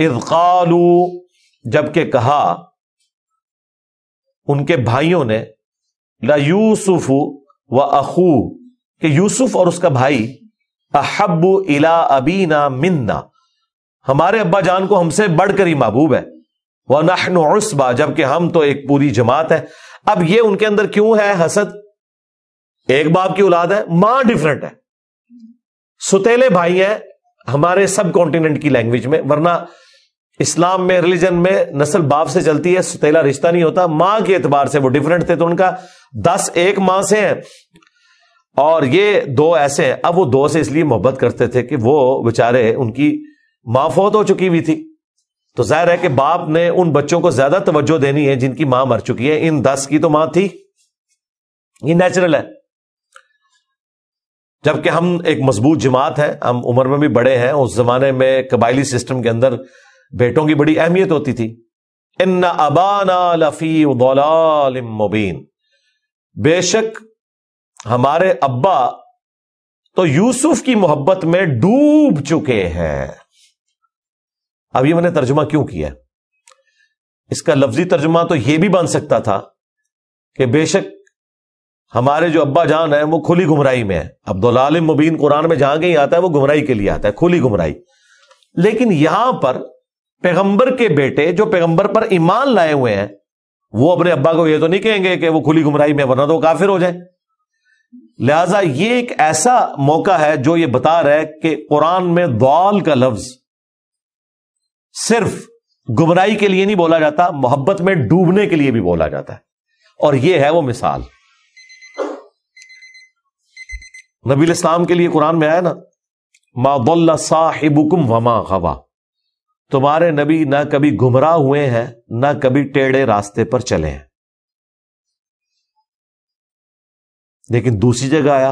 इजकालू जबकि कहा उनके भाइयों ने ला यूसुफ व अखू कि यूसुफ और उसका भाई अहब इला अबीना मिन्ना हमारे अब्बा जान को हमसे बढ़कर ही महबूब है वह नहनबा जबकि हम तो एक पूरी जमात है अब ये उनके अंदर क्यों है हसद एक बाप की औलाद है मां डिफरेंट है सुतेले भाई है हमारे सब कॉन्टिनेंट की लैंग्वेज में वरना इस्लाम में रिलीजन में नस्ल बाप से चलती है सुतेला रिश्ता नहीं होता मां के एतबार से वो डिफरेंट थे तो उनका दस एक मां से है और ये दो ऐसे हैं अब वो दो से इसलिए मोहब्बत करते थे कि वो बेचारे उनकी मां फौत हो चुकी हुई थी तो जाहिर है कि बाप ने उन बच्चों को ज्यादा तवज्जो देनी है जिनकी मां मर चुकी है इन दस की तो मां थी ये नेचुरल है जबकि हम एक मजबूत जमात है हम उम्र में भी बड़े हैं उस जमाने में कबायली सिस्टम के अंदर बेटों की बड़ी अहमियत होती थी इन्ना अबाना लफी दौलाल मुबीन बेशक हमारे अब्बा तो यूसुफ की मोहब्बत में डूब चुके हैं अब ये मैंने तर्जुमा क्यों किया इसका लफ्जी तर्जुमा तो यह भी बन सकता था कि बेशक हमारे जो अब्बा जान है वो खुली गुमराई में है अब अब्दुल मुबीन कुरान में जहां कहीं आता है वो गुमराई के लिए आता है खुली गुमराई लेकिन यहां पर पैगंबर के बेटे जो पैगंबर पर ईमान लाए हुए हैं वो अपने अब्बा को यह तो नहीं कहेंगे कि वो खुली गुमराही में वरना तो काफिर हो जाए लिहाजा ये एक ऐसा मौका है जो ये बता रहा है कि कुरान में दाल का लफ्ज सिर्फ गुमराई के लिए नहीं बोला जाता मोहब्बत में डूबने के लिए भी बोला जाता है और यह है वो मिसाल नबी इस्लाम के लिए कुरान में आया ना मादल्ला साहिबुकुम वमा हवा तुम्हारे नबी ना कभी घुमरा हुए हैं ना कभी टेढ़े रास्ते पर चले हैं लेकिन दूसरी जगह आया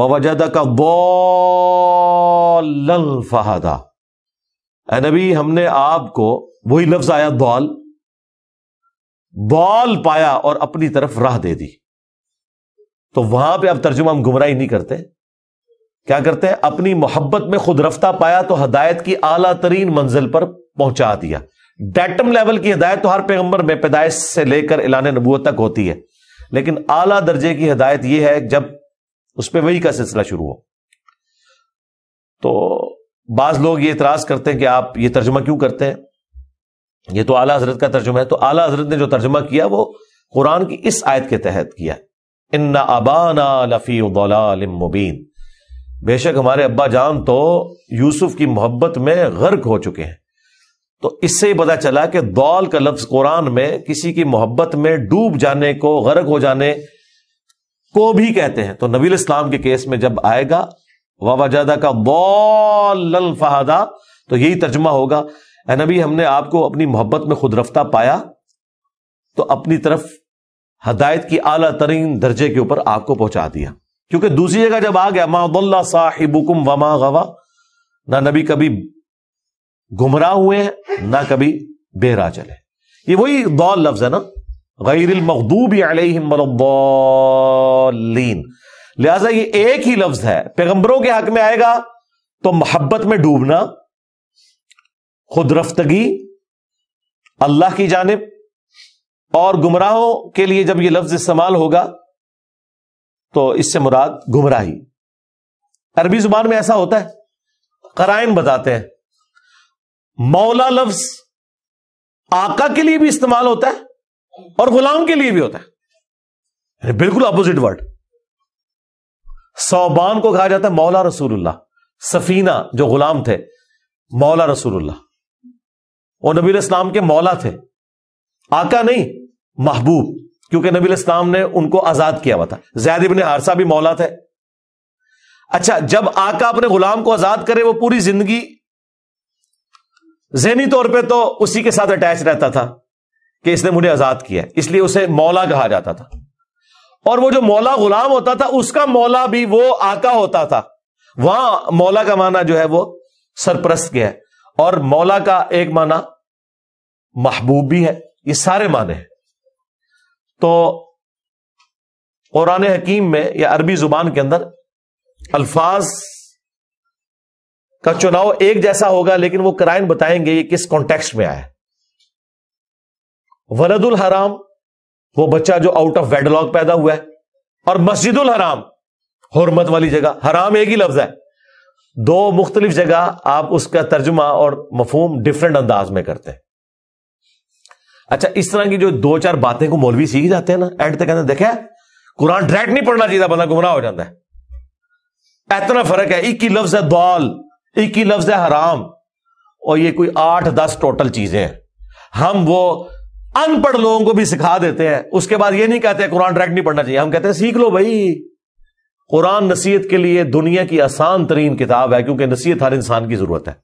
वजदा का बॉल फहादा नबी हमने आपको वही लफ्ज आया बॉल बॉल पाया और अपनी तरफ राह दे दी तो वहां पे अब तर्जुमा हम ही नहीं करते क्या करते हैं अपनी मोहब्बत में खुद रफ्ता पाया तो हदायत की आला तरीन मंजिल पर पहुंचा दिया डेटम लेवल की हदायत तो हर पैगंबर में पैदाइश से लेकर एलान नबूत तक होती है लेकिन आला दर्जे की हदायत यह है जब उस पर वही का सिलसिला शुरू हो तो बाज लोग ये इतराज करते हैं कि आप ये तर्जमा क्यों करते हैं ये तो आला हजरत का तर्जुमा है तो आला हजरत ने जो तर्जुमा किया वो कुरान की इस आयत के तहत किया इन्ना अबाना लफी मुबीन बेशक हमारे अब्बा जान तो यूसुफ की मोहब्बत में गर्क हो चुके हैं तो इससे ही पता चला कि दौल का लफ्ज कुरान में किसी की मोहब्बत में डूब जाने को गर्क हो जाने को भी कहते हैं तो नबील इस्लाम के केस में जब आएगा वाबाजादा का दौल फहादा तो यही तर्जमा होगा ए नबी हमने आपको अपनी मोहब्बत में खुद रफ्ता पाया तो अपनी तरफ हदायत की आला तरीन दर्जे के ऊपर आपको पहुंचा दिया क्योंकि दूसरी जगह जब आ गया माउदल्ला साहिबुकुम वमा गवा ना नबी कभी गुमराह हुए हैं ना कभी बेरा चले ये वही दौल लफ्ज है ना गैर मखदूब अलहीन लिहाजा ये एक ही लफ्ज है पैगंबरों के हक में आएगा तो मोहब्बत में डूबना खुद रफ्तगी अल्लाह की जानब और गुमराहों के लिए जब यह लफ्ज इस्तेमाल होगा तो इससे मुराद गुमराही अरबी जुबान में ऐसा होता है कराइन बताते हैं मौला लफ्ज आका के लिए भी इस्तेमाल होता है और गुलाम के लिए भी होता है बिल्कुल अपोजिट वर्ड सौबान को कहा जाता है मौला रसूलुल्लाह सफीना जो गुलाम थे मौला रसूलुल्लाह वो नबी इस्लाम के मौला थे आका नहीं महबूब क्योंकि नबी इस्लाम ने उनको आजाद किया हुआ था जैद इबन हारसा भी मौला थे अच्छा जब आका अपने गुलाम को आजाद करे वो पूरी जिंदगी जहनी तौर पे तो उसी के साथ अटैच रहता था कि इसने मुझे आजाद किया इसलिए उसे मौला कहा जाता था और वो जो मौला गुलाम होता था उसका मौला भी वो आका होता था वहां मौला का माना जो है वो सरप्रस्त के है और मौला का एक माना महबूब भी है ये सारे माने हैं तो कुरान हकीम में या अरबी जुबान के अंदर अल्फाज का चुनाव एक जैसा होगा लेकिन वो क्राइन बताएंगे ये किस कॉन्टेक्स्ट में आया है वलदुल हराम वो बच्चा जो आउट ऑफ वेडलॉग पैदा हुआ है और मस्जिदुल हराम हरमत वाली जगह हराम एक ही लफ्ज है दो मुख्तलिफ जगह आप उसका तर्जुमा और मफहम डिफरेंट अंदाज में करते हैं अच्छा इस तरह की जो दो चार बातें को मौलवी सीख जाते हैं ना एंड तक कहते देखे कुरान डायरेक्ट नहीं पढ़ना चाहिए बंदा गुमराह हो जाता है इतना फर्क है एक ही लफ्ज है दौल एक ही लफ्ज है हराम और ये कोई आठ दस टोटल चीजें हैं हम वो अनपढ़ लोगों को भी सिखा देते हैं उसके बाद ये नहीं कहते कुरान डायरेक्ट नहीं पढ़ना चाहिए हम कहते हैं सीख लो भाई कुरान नसीहत के लिए दुनिया की आसान तरीन किताब है क्योंकि नसीहत हर इंसान की जरूरत है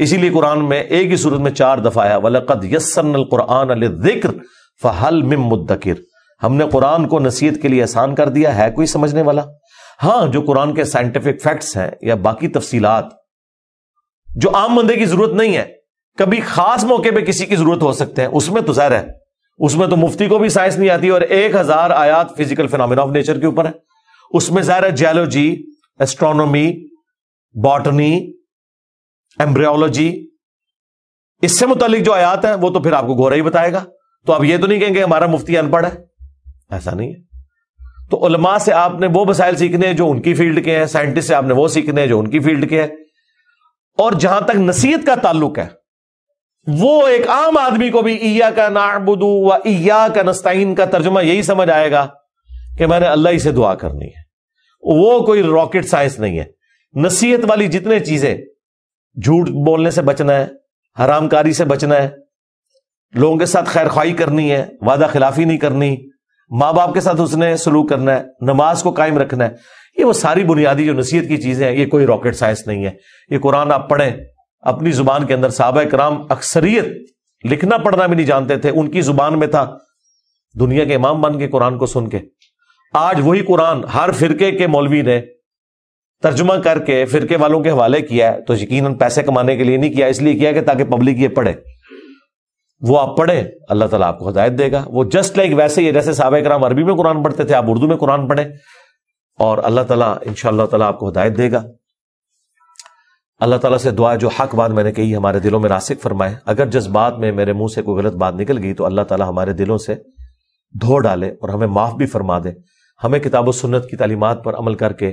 इसीलिए कुरान में एक ही सूरत में चार दफा आया वलकद यसन कुरान जिक्र फल मिम मुद्दकिर हमने कुरान को नसीहत के लिए आसान कर दिया है कोई समझने वाला हाँ जो कुरान के साइंटिफिक फैक्ट्स हैं या बाकी तफसीलात जो आम बंदे की जरूरत नहीं है कभी खास मौके पे किसी की जरूरत हो सकते हैं उसमें तो जहर है उसमें तो मुफ्ती को भी साइंस नहीं आती और एक हजार आयात फिजिकल फिनोमिना ऑफ नेचर के ऊपर है उसमें जहर है जियोलॉजी एस्ट्रोनॉमी बॉटनी एम्ब्रियोलॉजी इससे मुतालिक जो आयात है वो तो फिर आपको घोरा ही बताएगा तो आप ये तो नहीं कहेंगे हमारा मुफ्ती अनपढ़ है ऐसा नहीं है तो उलमा से आपने वो मसाइल सीखने हैं जो उनकी फील्ड के हैं साइंटिस्ट से आपने वो सीखने हैं जो उनकी फील्ड के हैं और जहां तक नसीहत का ताल्लुक है वो एक आम आदमी को भी ईया का नाबुदू व ईया का नस्ताइन का तर्जुमा यही समझ आएगा कि मैंने अल्लाह ही से दुआ करनी है वो कोई रॉकेट साइंस नहीं है नसीहत वाली जितने चीजें झूठ बोलने से बचना है हरामकारी से बचना है लोगों के साथ खैर खाई करनी है वादा खिलाफी नहीं करनी माँ बाप के साथ उसने सलूक करना है नमाज को कायम रखना है ये वो सारी बुनियादी जो नसीहत की चीजें हैं ये कोई रॉकेट साइंस नहीं है ये कुरान आप पढ़ें अपनी जुबान के अंदर साहब कराम अक्सरियत लिखना पढ़ना भी नहीं जानते थे उनकी जुबान में था दुनिया के इमाम बन के कुरान को सुन के आज वही कुरान हर फिरके के मौलवी ने तर्जुमा करके फिरके वालों के हवाले किया है तो यकीन पैसे कमाने के लिए नहीं किया इसलिए किया कि ताकि पब्लिक ये पढ़े वो आप पढ़े अल्लाह तला आपको हदायत देगा वो जस्ट लाइक वैसे ही जैसे साहब कराम अरबी में कुरान पढ़ते थे आप उर्दू में कुरान पढ़े और अल्लाह तला इन ताला आपको हदायत देगा अल्लाह तला से दुआ जो हक बात मैंने कही हमारे दिलों में रासिक फरमाए अगर जिस बात में मेरे मुंह से कोई गलत बात निकल गई तो अल्लाह तला हमारे दिलों से धो डाले और हमें माफ भी फरमा दे हमें किताब सुन्नत की तालीमत पर अमल करके